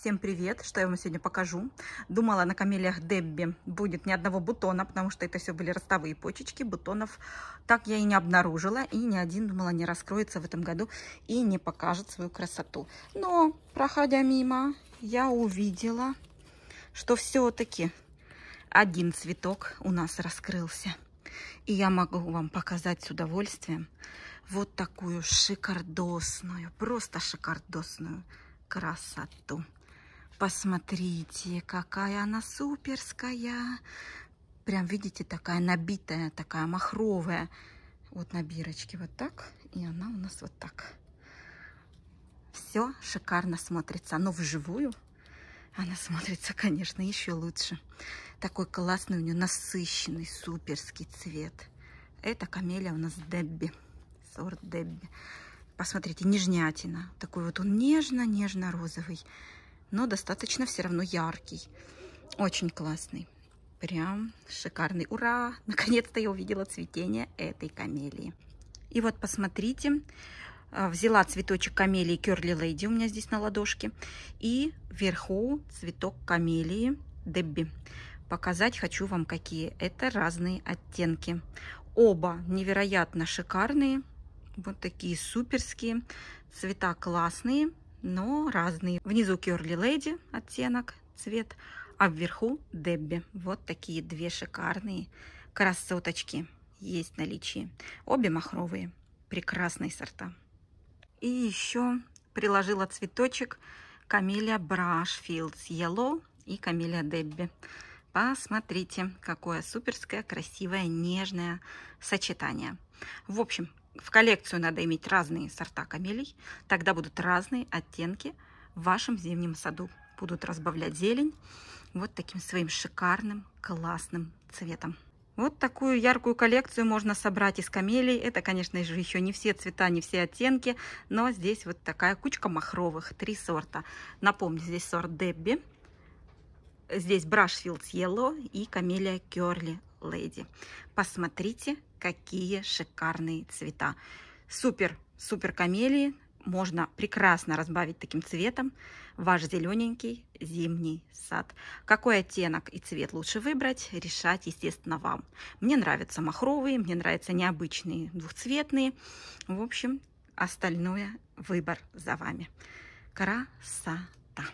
Всем привет! Что я вам сегодня покажу? Думала, на камелиях Дебби будет ни одного бутона, потому что это все были ростовые почечки, бутонов так я и не обнаружила, и ни один, думала, не раскроется в этом году и не покажет свою красоту. Но, проходя мимо, я увидела, что все-таки один цветок у нас раскрылся. И я могу вам показать с удовольствием вот такую шикардосную, просто шикардосную красоту. Посмотрите, какая она суперская. Прям, видите, такая набитая, такая махровая. Вот на бирочке вот так. И она у нас вот так. Все шикарно смотрится. Но вживую она смотрится, конечно, еще лучше. Такой классный у нее насыщенный, суперский цвет. Это камелия у нас Дебби. Сорт Дебби. Посмотрите, нежнятина. Такой вот он нежно-нежно-розовый но достаточно все равно яркий. Очень классный. Прям шикарный. Ура! Наконец-то я увидела цветение этой камелии. И вот посмотрите, а, взяла цветочек камелии Curly Lady у меня здесь на ладошке. И вверху цветок камелии Дебби. Показать хочу вам, какие это разные оттенки. Оба невероятно шикарные. Вот такие суперские. Цвета классные но разные. Внизу Curly Lady оттенок, цвет, а вверху Debbie. Вот такие две шикарные красоточки есть в наличии. Обе махровые, прекрасные сорта. И еще приложила цветочек Камелия Brushfields Yellow и Камелия Debbie. Посмотрите, какое суперское, красивое, нежное сочетание. В общем, в коллекцию надо иметь разные сорта камелий, тогда будут разные оттенки в вашем зимнем саду. Будут разбавлять зелень вот таким своим шикарным, классным цветом. Вот такую яркую коллекцию можно собрать из камелий. Это, конечно же, еще не все цвета, не все оттенки, но здесь вот такая кучка махровых, три сорта. Напомню, здесь сорт Дебби, здесь Брашфилд Yellow и камелия Керли леди. Посмотрите, какие шикарные цвета. Супер, супер камелии. Можно прекрасно разбавить таким цветом ваш зелененький зимний сад. Какой оттенок и цвет лучше выбрать, решать, естественно, вам. Мне нравятся махровые, мне нравятся необычные двухцветные. В общем, остальное выбор за вами. Красота!